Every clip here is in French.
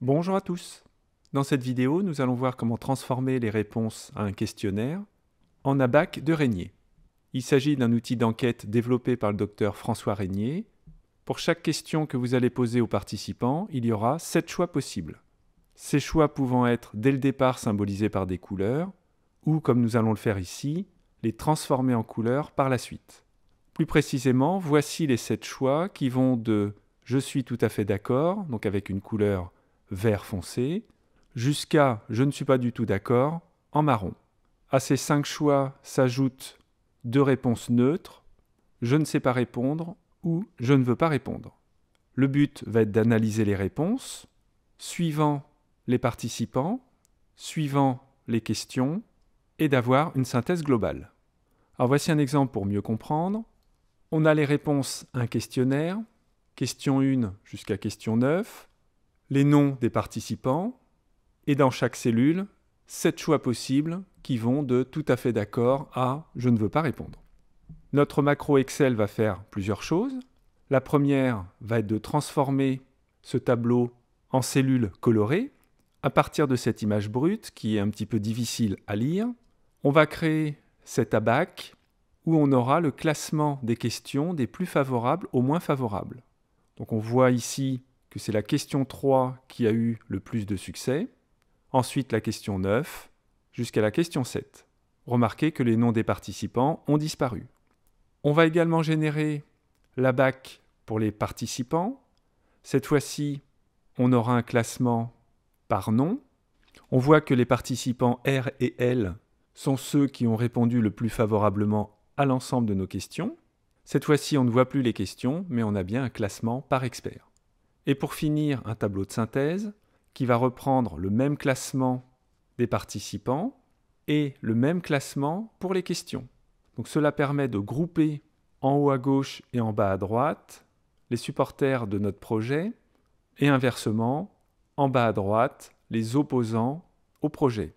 Bonjour à tous Dans cette vidéo, nous allons voir comment transformer les réponses à un questionnaire en ABAC de Régnier. Il s'agit d'un outil d'enquête développé par le docteur François Régnier. Pour chaque question que vous allez poser aux participants, il y aura 7 choix possibles. Ces choix pouvant être dès le départ symbolisés par des couleurs, ou comme nous allons le faire ici, les transformer en couleurs par la suite. Plus précisément, voici les 7 choix qui vont de « je suis tout à fait d'accord », donc avec une couleur vert foncé, jusqu'à je ne suis pas du tout d'accord en marron. À ces cinq choix s'ajoutent deux réponses neutres, je ne sais pas répondre ou je ne veux pas répondre. Le but va être d'analyser les réponses, suivant les participants, suivant les questions, et d'avoir une synthèse globale. Alors voici un exemple pour mieux comprendre. On a les réponses à un questionnaire, question 1 jusqu'à question 9, les noms des participants et dans chaque cellule, sept choix possibles qui vont de tout à fait d'accord à je ne veux pas répondre. Notre macro Excel va faire plusieurs choses. La première va être de transformer ce tableau en cellules colorées. À partir de cette image brute, qui est un petit peu difficile à lire, on va créer cet abac où on aura le classement des questions des plus favorables aux moins favorables. Donc on voit ici c'est la question 3 qui a eu le plus de succès, ensuite la question 9, jusqu'à la question 7. Remarquez que les noms des participants ont disparu. On va également générer la BAC pour les participants. Cette fois-ci, on aura un classement par nom. On voit que les participants R et L sont ceux qui ont répondu le plus favorablement à l'ensemble de nos questions. Cette fois-ci, on ne voit plus les questions, mais on a bien un classement par expert. Et pour finir, un tableau de synthèse qui va reprendre le même classement des participants et le même classement pour les questions. Donc cela permet de grouper en haut à gauche et en bas à droite les supporters de notre projet et inversement en bas à droite les opposants au projet.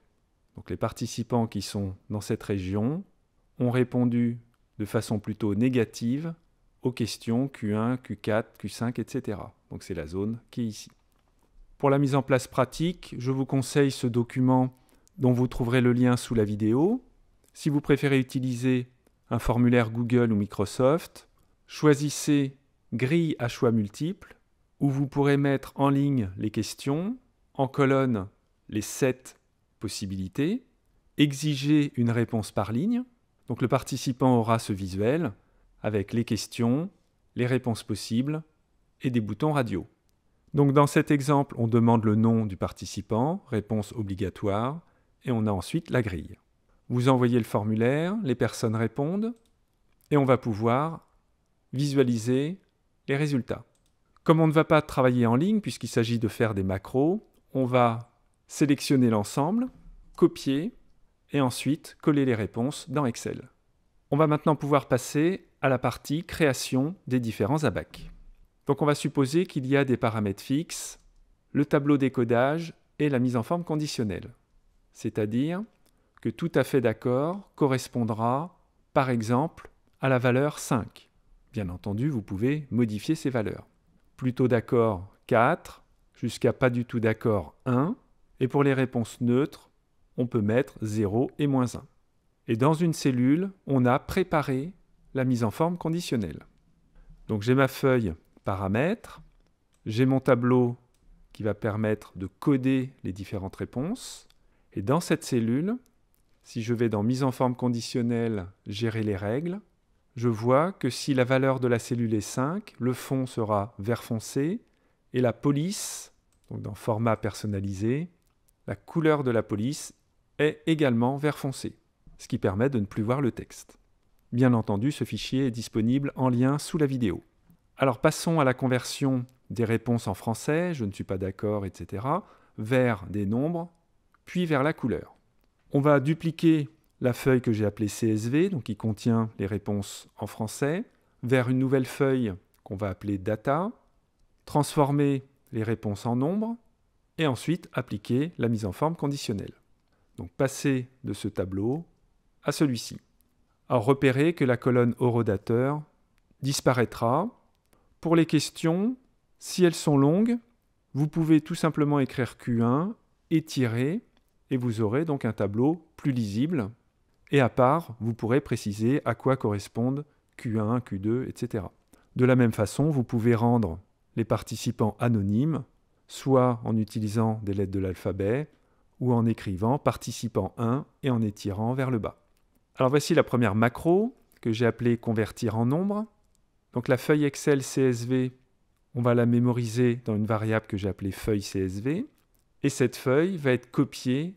Donc les participants qui sont dans cette région ont répondu de façon plutôt négative aux questions Q1, Q4, Q5, etc. Donc c'est la zone qui est ici. Pour la mise en place pratique, je vous conseille ce document dont vous trouverez le lien sous la vidéo. Si vous préférez utiliser un formulaire Google ou Microsoft, choisissez grille à choix multiples où vous pourrez mettre en ligne les questions, en colonne les 7 possibilités, exiger une réponse par ligne. Donc le participant aura ce visuel avec les questions, les réponses possibles et des boutons radio. Donc dans cet exemple, on demande le nom du participant, réponse obligatoire, et on a ensuite la grille. Vous envoyez le formulaire, les personnes répondent, et on va pouvoir visualiser les résultats. Comme on ne va pas travailler en ligne, puisqu'il s'agit de faire des macros, on va sélectionner l'ensemble, copier, et ensuite coller les réponses dans Excel. On va maintenant pouvoir passer à la partie création des différents abacs. Donc on va supposer qu'il y a des paramètres fixes, le tableau décodage et la mise en forme conditionnelle. C'est-à-dire que tout à fait d'accord correspondra, par exemple, à la valeur 5. Bien entendu, vous pouvez modifier ces valeurs. Plutôt d'accord 4, jusqu'à pas du tout d'accord 1, et pour les réponses neutres, on peut mettre 0 et moins 1. Et dans une cellule, on a préparé la mise en forme conditionnelle. Donc j'ai ma feuille paramètres, j'ai mon tableau qui va permettre de coder les différentes réponses. Et dans cette cellule, si je vais dans mise en forme conditionnelle, gérer les règles, je vois que si la valeur de la cellule est 5, le fond sera vert foncé et la police, donc dans format personnalisé, la couleur de la police est également vert foncé ce qui permet de ne plus voir le texte. Bien entendu, ce fichier est disponible en lien sous la vidéo. Alors passons à la conversion des réponses en français, je ne suis pas d'accord, etc., vers des nombres, puis vers la couleur. On va dupliquer la feuille que j'ai appelée CSV, donc qui contient les réponses en français, vers une nouvelle feuille qu'on va appeler Data, transformer les réponses en nombres, et ensuite appliquer la mise en forme conditionnelle. Donc passer de ce tableau à celui-ci. Alors repérez que la colonne horodateur disparaîtra. Pour les questions, si elles sont longues, vous pouvez tout simplement écrire Q1, étirer, et vous aurez donc un tableau plus lisible. Et à part, vous pourrez préciser à quoi correspondent Q1, Q2, etc. De la même façon, vous pouvez rendre les participants anonymes, soit en utilisant des lettres de l'alphabet, ou en écrivant participant 1 et en étirant vers le bas. Alors voici la première macro que j'ai appelée convertir en nombre. Donc la feuille Excel CSV, on va la mémoriser dans une variable que j'ai appelée feuille CSV. Et cette feuille va être copiée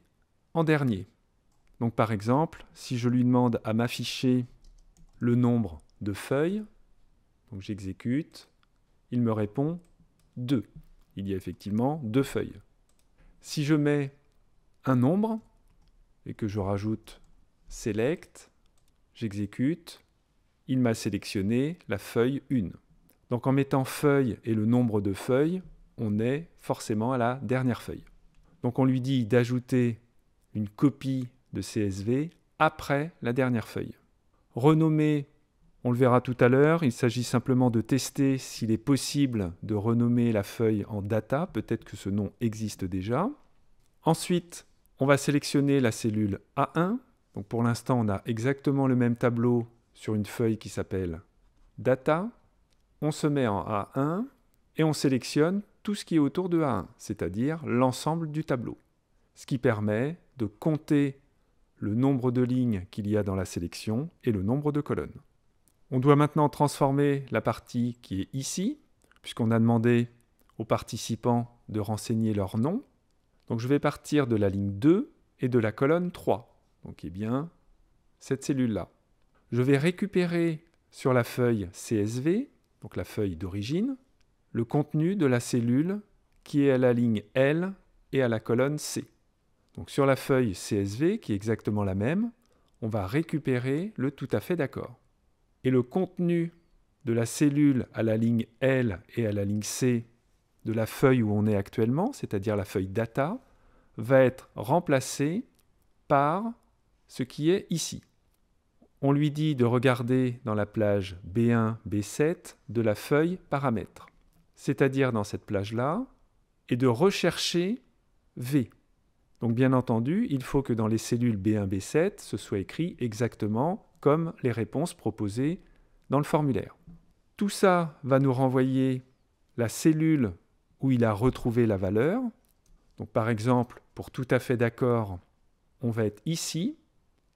en dernier. Donc par exemple, si je lui demande à m'afficher le nombre de feuilles, donc j'exécute, il me répond 2. Il y a effectivement deux feuilles. Si je mets un nombre et que je rajoute select, j'exécute, il m'a sélectionné la feuille 1. Donc en mettant feuille et le nombre de feuilles, on est forcément à la dernière feuille. Donc on lui dit d'ajouter une copie de CSV après la dernière feuille. Renommer, on le verra tout à l'heure, il s'agit simplement de tester s'il est possible de renommer la feuille en data, peut-être que ce nom existe déjà. Ensuite, on va sélectionner la cellule A1, donc pour l'instant, on a exactement le même tableau sur une feuille qui s'appelle Data. On se met en A1 et on sélectionne tout ce qui est autour de A1, c'est-à-dire l'ensemble du tableau. Ce qui permet de compter le nombre de lignes qu'il y a dans la sélection et le nombre de colonnes. On doit maintenant transformer la partie qui est ici, puisqu'on a demandé aux participants de renseigner leur nom. Donc je vais partir de la ligne 2 et de la colonne 3. Donc, eh bien, cette cellule-là. Je vais récupérer sur la feuille CSV, donc la feuille d'origine, le contenu de la cellule qui est à la ligne L et à la colonne C. Donc sur la feuille CSV, qui est exactement la même, on va récupérer le tout à fait d'accord. Et le contenu de la cellule à la ligne L et à la ligne C de la feuille où on est actuellement, c'est-à-dire la feuille data, va être remplacé par ce qui est ici. On lui dit de regarder dans la plage B1, B7 de la feuille Paramètres, c'est-à-dire dans cette plage-là, et de rechercher V. Donc bien entendu, il faut que dans les cellules B1, B7, ce soit écrit exactement comme les réponses proposées dans le formulaire. Tout ça va nous renvoyer la cellule où il a retrouvé la valeur. Donc par exemple, pour tout à fait d'accord, on va être ici,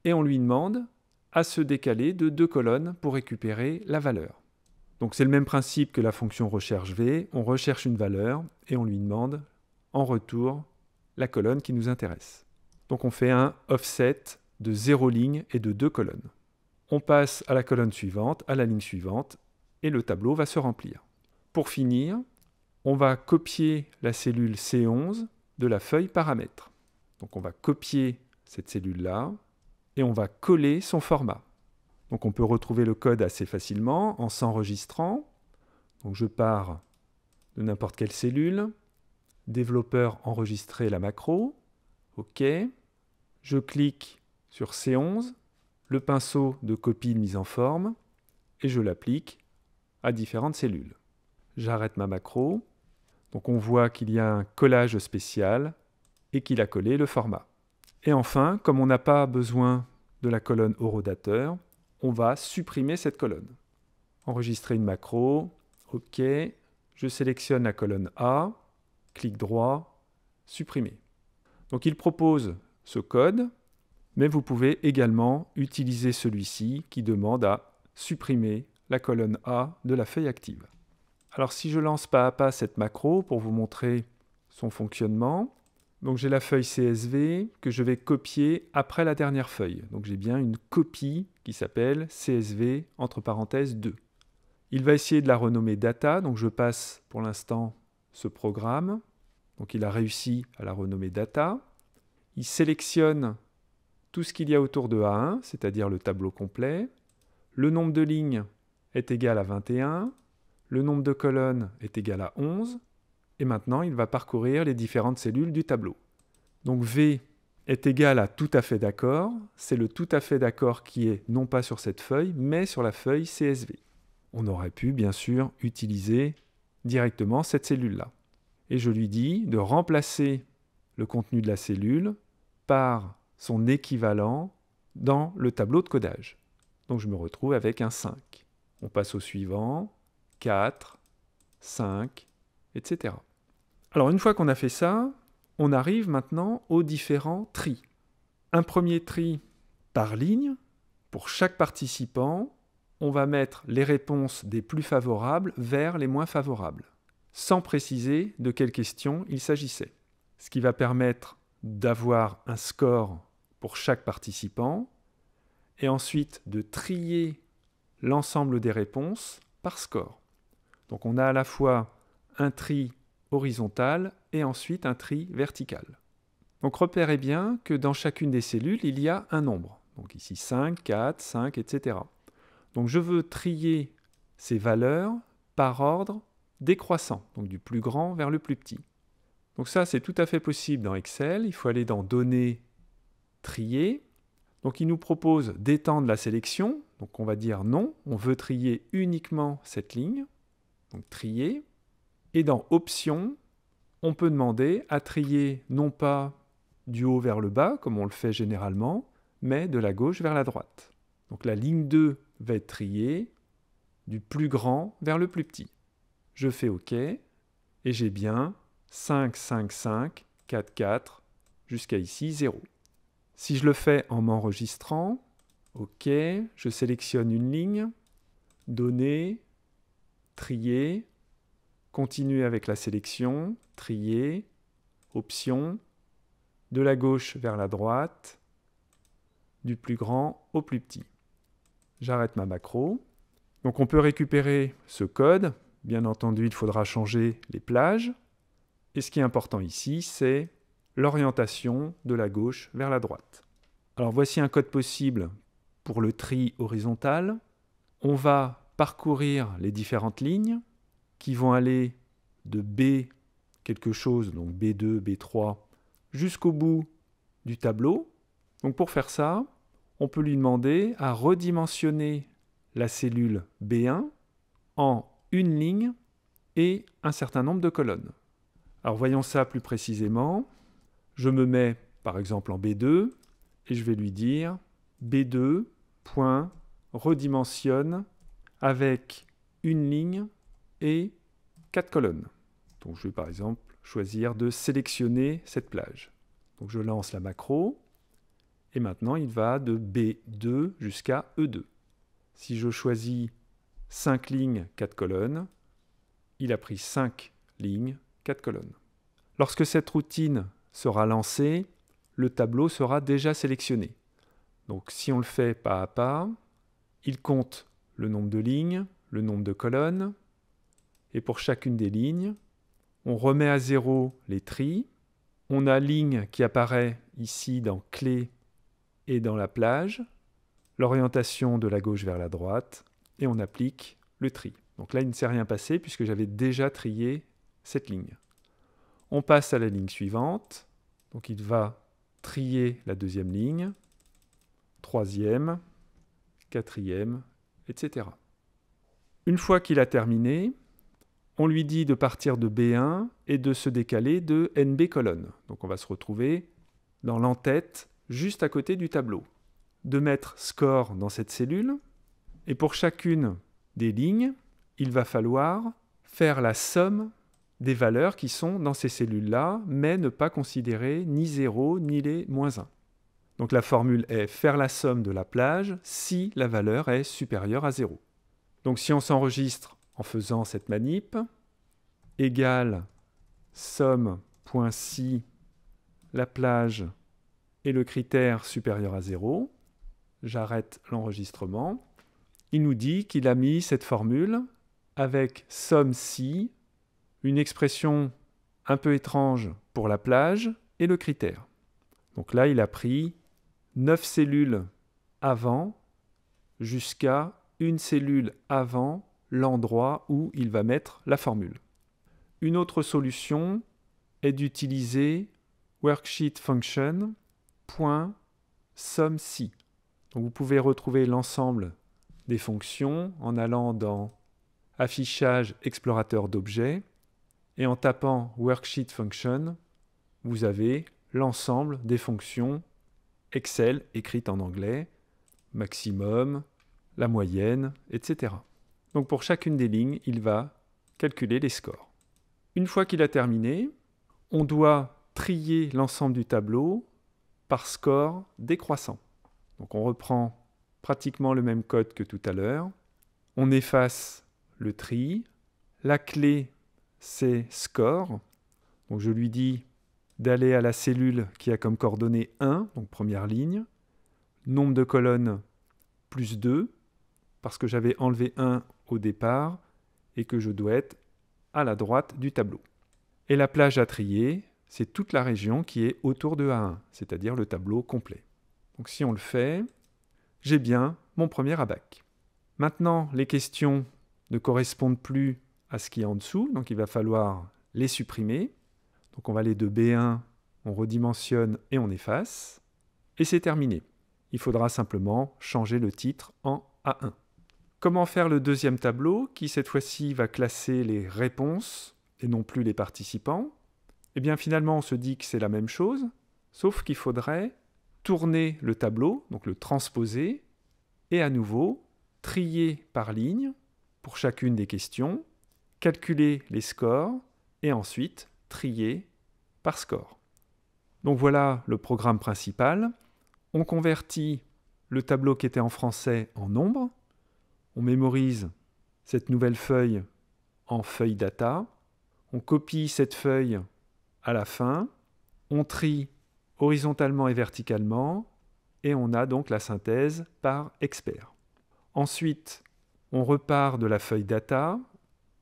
et on lui demande à se décaler de deux colonnes pour récupérer la valeur. Donc c'est le même principe que la fonction recherche v, on recherche une valeur et on lui demande en retour la colonne qui nous intéresse. Donc on fait un offset de 0 ligne et de deux colonnes. On passe à la colonne suivante, à la ligne suivante, et le tableau va se remplir. Pour finir, on va copier la cellule C11 de la feuille Paramètres. Donc on va copier cette cellule-là, et on va coller son format. Donc on peut retrouver le code assez facilement en s'enregistrant. Donc je pars de n'importe quelle cellule, développeur enregistrer la macro, OK. Je clique sur C11, le pinceau de copie mise en forme, et je l'applique à différentes cellules. J'arrête ma macro, donc on voit qu'il y a un collage spécial et qu'il a collé le format. Et enfin, comme on n'a pas besoin de la colonne horodateur, on va supprimer cette colonne. Enregistrer une macro, OK, je sélectionne la colonne A, clic droit, supprimer. Donc il propose ce code, mais vous pouvez également utiliser celui-ci qui demande à supprimer la colonne A de la feuille active. Alors si je lance pas à pas cette macro pour vous montrer son fonctionnement, donc j'ai la feuille CSV que je vais copier après la dernière feuille. Donc j'ai bien une copie qui s'appelle CSV entre parenthèses 2. Il va essayer de la renommer data, donc je passe pour l'instant ce programme. Donc il a réussi à la renommer data. Il sélectionne tout ce qu'il y a autour de A1, c'est-à-dire le tableau complet. Le nombre de lignes est égal à 21, le nombre de colonnes est égal à 11, et maintenant il va parcourir les différentes cellules du tableau. Donc V est égal à tout à fait d'accord, c'est le tout à fait d'accord qui est non pas sur cette feuille, mais sur la feuille CSV. On aurait pu bien sûr utiliser directement cette cellule-là. Et je lui dis de remplacer le contenu de la cellule par son équivalent dans le tableau de codage. Donc je me retrouve avec un 5. On passe au suivant, 4, 5, etc. Alors une fois qu'on a fait ça, on arrive maintenant aux différents tri. Un premier tri par ligne. Pour chaque participant, on va mettre les réponses des plus favorables vers les moins favorables, sans préciser de quelle question il s'agissait. Ce qui va permettre d'avoir un score pour chaque participant et ensuite de trier l'ensemble des réponses par score. Donc on a à la fois un tri horizontal et ensuite un tri vertical. Donc repérez bien que dans chacune des cellules, il y a un nombre. Donc ici 5, 4, 5, etc. Donc je veux trier ces valeurs par ordre décroissant, donc du plus grand vers le plus petit. Donc ça, c'est tout à fait possible dans Excel. Il faut aller dans Données, Trier. Donc il nous propose d'étendre la sélection. Donc on va dire non, on veut trier uniquement cette ligne. Donc trier. Et dans Options, on peut demander à trier non pas du haut vers le bas, comme on le fait généralement, mais de la gauche vers la droite. Donc la ligne 2 va être triée du plus grand vers le plus petit. Je fais OK et j'ai bien 5, 5, 5, 4, 4, jusqu'à ici 0. Si je le fais en m'enregistrant, OK, je sélectionne une ligne, donner, trier, Continuer avec la sélection, trier, option de la gauche vers la droite, du plus grand au plus petit. J'arrête ma macro. Donc on peut récupérer ce code. Bien entendu, il faudra changer les plages. Et ce qui est important ici, c'est l'orientation de la gauche vers la droite. Alors voici un code possible pour le tri horizontal. On va parcourir les différentes lignes qui vont aller de B quelque chose, donc B2, B3, jusqu'au bout du tableau. Donc pour faire ça, on peut lui demander à redimensionner la cellule B1 en une ligne et un certain nombre de colonnes. Alors voyons ça plus précisément. Je me mets par exemple en B2 et je vais lui dire B2. redimensionne avec une ligne et quatre colonnes. Donc je vais par exemple choisir de sélectionner cette plage. Donc je lance la macro et maintenant il va de B2 jusqu'à E2. Si je choisis 5 lignes, 4 colonnes, il a pris 5 lignes, 4 colonnes. Lorsque cette routine sera lancée, le tableau sera déjà sélectionné. Donc si on le fait pas à pas, il compte le nombre de lignes, le nombre de colonnes, et pour chacune des lignes. On remet à zéro les tris. On a ligne qui apparaît ici dans clé et dans la plage, l'orientation de la gauche vers la droite, et on applique le tri. Donc là, il ne s'est rien passé puisque j'avais déjà trié cette ligne. On passe à la ligne suivante. Donc il va trier la deuxième ligne, troisième, quatrième, etc. Une fois qu'il a terminé, on lui dit de partir de B1 et de se décaler de NB colonne. Donc on va se retrouver dans l'entête, juste à côté du tableau. De mettre score dans cette cellule, et pour chacune des lignes, il va falloir faire la somme des valeurs qui sont dans ces cellules-là, mais ne pas considérer ni 0 ni les moins 1. Donc la formule est faire la somme de la plage si la valeur est supérieure à 0. Donc si on s'enregistre en faisant cette manip égale somme.si la plage et le critère supérieur à 0. J'arrête l'enregistrement. Il nous dit qu'il a mis cette formule avec somme si, une expression un peu étrange pour la plage et le critère. Donc là, il a pris 9 cellules avant jusqu'à une cellule avant l'endroit où il va mettre la formule. Une autre solution est d'utiliser worksheet function vous pouvez retrouver l'ensemble des fonctions en allant dans affichage explorateur d'objets et en tapant worksheet function, vous avez l'ensemble des fonctions Excel écrites en anglais, maximum, la moyenne, etc. Donc pour chacune des lignes, il va calculer les scores. Une fois qu'il a terminé, on doit trier l'ensemble du tableau par score décroissant. Donc on reprend pratiquement le même code que tout à l'heure. On efface le tri. La clé, c'est score. Donc je lui dis d'aller à la cellule qui a comme coordonnée 1, donc première ligne, nombre de colonnes plus 2, parce que j'avais enlevé 1, au départ et que je dois être à la droite du tableau. Et la plage à trier, c'est toute la région qui est autour de A1, c'est-à-dire le tableau complet. Donc si on le fait, j'ai bien mon premier abac. Maintenant, les questions ne correspondent plus à ce qui est en dessous, donc il va falloir les supprimer. Donc on va aller de B1, on redimensionne et on efface. Et c'est terminé. Il faudra simplement changer le titre en A1. Comment faire le deuxième tableau qui cette fois-ci va classer les réponses et non plus les participants Eh bien finalement on se dit que c'est la même chose, sauf qu'il faudrait tourner le tableau, donc le transposer, et à nouveau trier par ligne pour chacune des questions, calculer les scores et ensuite trier par score. Donc voilà le programme principal. On convertit le tableau qui était en français en nombre on mémorise cette nouvelle feuille en feuille data, on copie cette feuille à la fin, on trie horizontalement et verticalement, et on a donc la synthèse par expert. Ensuite, on repart de la feuille data,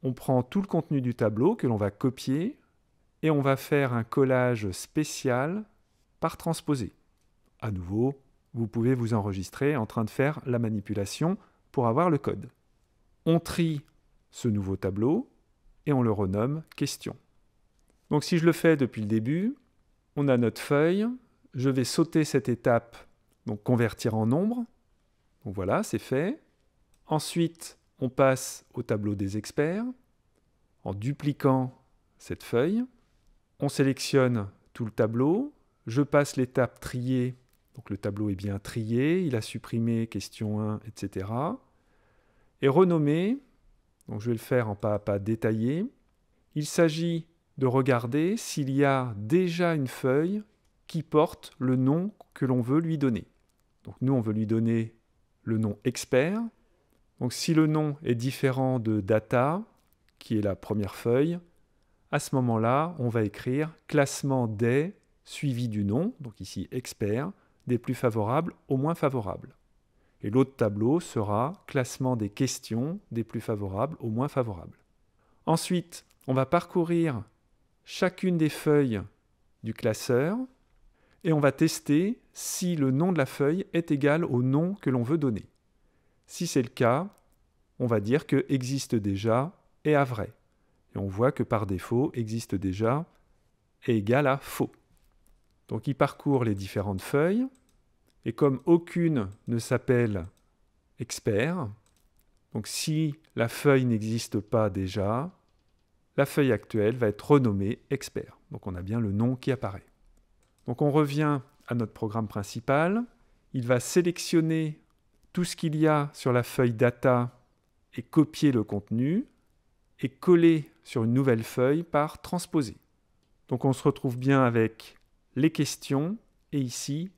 on prend tout le contenu du tableau que l'on va copier, et on va faire un collage spécial par transposé. À nouveau, vous pouvez vous enregistrer en train de faire la manipulation avoir le code. On trie ce nouveau tableau et on le renomme question. Donc si je le fais depuis le début, on a notre feuille, je vais sauter cette étape, donc convertir en nombre. Donc voilà, c'est fait. Ensuite, on passe au tableau des experts en dupliquant cette feuille. On sélectionne tout le tableau, je passe l'étape trier, donc le tableau est bien trié, il a supprimé question 1, etc. Et renommer, donc je vais le faire en pas à pas détaillé, il s'agit de regarder s'il y a déjà une feuille qui porte le nom que l'on veut lui donner. Donc nous, on veut lui donner le nom expert. Donc si le nom est différent de data, qui est la première feuille, à ce moment-là, on va écrire classement des suivi du nom, donc ici expert, des plus favorables au moins favorables. Et l'autre tableau sera classement des questions des plus favorables aux moins favorables. Ensuite, on va parcourir chacune des feuilles du classeur et on va tester si le nom de la feuille est égal au nom que l'on veut donner. Si c'est le cas, on va dire que existe déjà est à vrai. Et on voit que par défaut, existe déjà est égal à faux. Donc il parcourt les différentes feuilles, et comme aucune ne s'appelle expert, donc si la feuille n'existe pas déjà, la feuille actuelle va être renommée expert. Donc on a bien le nom qui apparaît. Donc on revient à notre programme principal. Il va sélectionner tout ce qu'il y a sur la feuille data et copier le contenu et coller sur une nouvelle feuille par transposer. Donc on se retrouve bien avec les questions et ici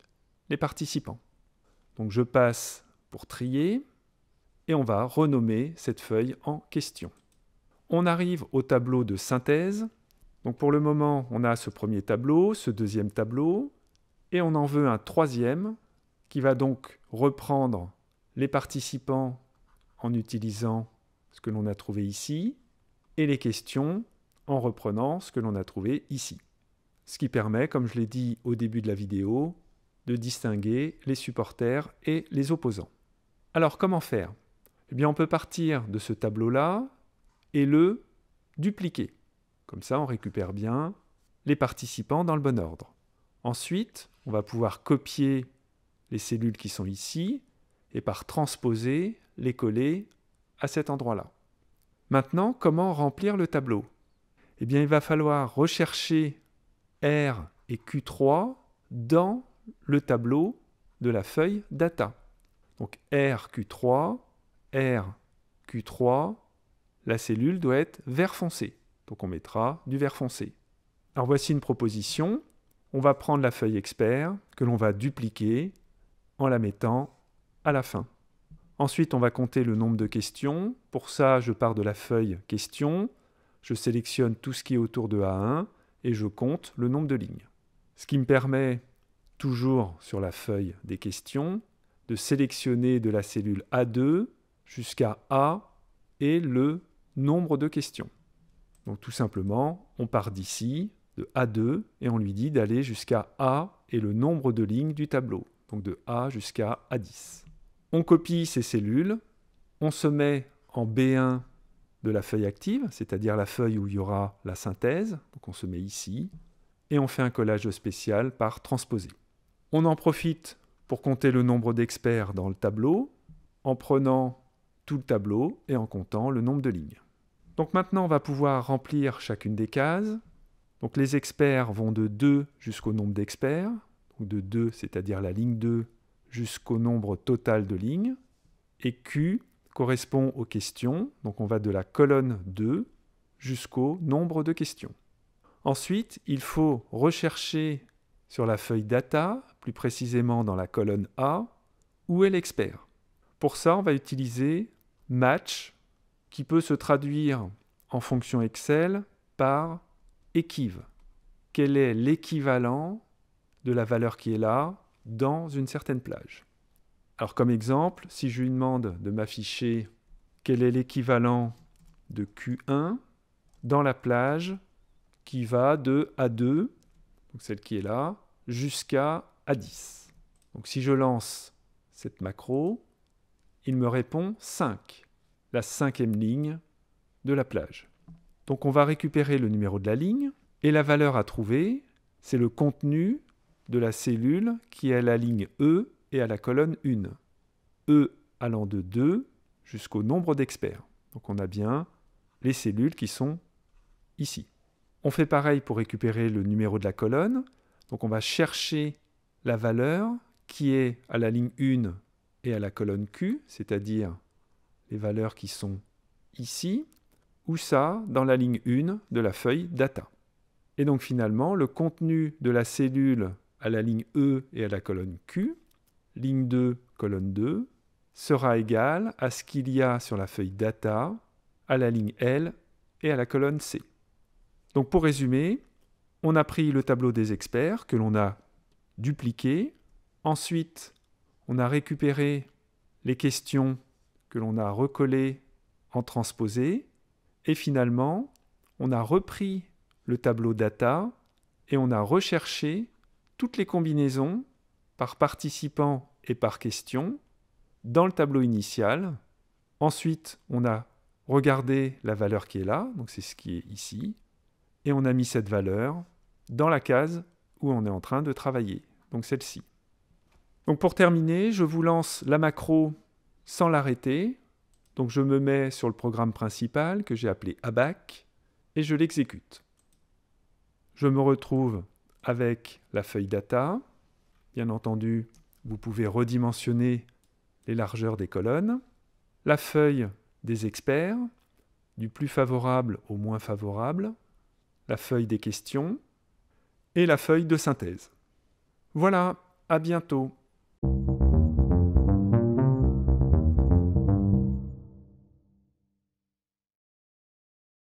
les participants. Donc je passe pour trier et on va renommer cette feuille en question. On arrive au tableau de synthèse. Donc pour le moment, on a ce premier tableau, ce deuxième tableau, et on en veut un troisième qui va donc reprendre les participants en utilisant ce que l'on a trouvé ici, et les questions en reprenant ce que l'on a trouvé ici. Ce qui permet, comme je l'ai dit au début de la vidéo, de distinguer les supporters et les opposants. Alors comment faire Eh bien on peut partir de ce tableau-là et le dupliquer. Comme ça on récupère bien les participants dans le bon ordre. Ensuite, on va pouvoir copier les cellules qui sont ici et par transposer les coller à cet endroit-là. Maintenant, comment remplir le tableau Eh bien, il va falloir rechercher R et Q3 dans le tableau de la feuille data. Donc RQ3, RQ3, la cellule doit être vert foncé. Donc on mettra du vert foncé. Alors voici une proposition. On va prendre la feuille expert que l'on va dupliquer en la mettant à la fin. Ensuite, on va compter le nombre de questions. Pour ça, je pars de la feuille questions. Je sélectionne tout ce qui est autour de A1 et je compte le nombre de lignes. Ce qui me permet toujours sur la feuille des questions, de sélectionner de la cellule A2 jusqu'à A et le nombre de questions. Donc tout simplement, on part d'ici, de A2, et on lui dit d'aller jusqu'à A et le nombre de lignes du tableau, donc de A jusqu'à A10. On copie ces cellules, on se met en B1 de la feuille active, c'est-à-dire la feuille où il y aura la synthèse, donc on se met ici, et on fait un collage spécial par transposer. On en profite pour compter le nombre d'experts dans le tableau en prenant tout le tableau et en comptant le nombre de lignes. Donc maintenant, on va pouvoir remplir chacune des cases. Donc les experts vont de 2 jusqu'au nombre d'experts, ou de 2, c'est-à-dire la ligne 2, jusqu'au nombre total de lignes. Et Q correspond aux questions, donc on va de la colonne 2 jusqu'au nombre de questions. Ensuite, il faut rechercher sur la feuille Data, plus précisément dans la colonne A, où est l'expert. Pour ça, on va utiliser Match, qui peut se traduire en fonction Excel par EQUIV. Quel est l'équivalent de la valeur qui est là dans une certaine plage Alors comme exemple, si je lui demande de m'afficher quel est l'équivalent de Q1 dans la plage qui va de A2 donc celle qui est là, jusqu'à A10. Donc si je lance cette macro, il me répond 5, la cinquième ligne de la plage. Donc on va récupérer le numéro de la ligne, et la valeur à trouver, c'est le contenu de la cellule qui est à la ligne E et à la colonne 1. E allant de 2 jusqu'au nombre d'experts. Donc on a bien les cellules qui sont ici. On fait pareil pour récupérer le numéro de la colonne. Donc on va chercher la valeur qui est à la ligne 1 et à la colonne Q, c'est-à-dire les valeurs qui sont ici, ou ça dans la ligne 1 de la feuille data. Et donc finalement, le contenu de la cellule à la ligne E et à la colonne Q, ligne 2, colonne 2, sera égal à ce qu'il y a sur la feuille data, à la ligne L et à la colonne C. Donc pour résumer, on a pris le tableau des experts que l'on a dupliqué. Ensuite, on a récupéré les questions que l'on a recollées en transposé. Et finalement, on a repris le tableau data et on a recherché toutes les combinaisons par participant et par question dans le tableau initial. Ensuite, on a regardé la valeur qui est là, donc c'est ce qui est ici, et on a mis cette valeur dans la case où on est en train de travailler, donc celle-ci. Donc pour terminer, je vous lance la macro sans l'arrêter. Donc je me mets sur le programme principal que j'ai appelé ABAC et je l'exécute. Je me retrouve avec la feuille data. Bien entendu, vous pouvez redimensionner les largeurs des colonnes. La feuille des experts, du plus favorable au moins favorable, la feuille des questions et la feuille de synthèse. Voilà, à bientôt.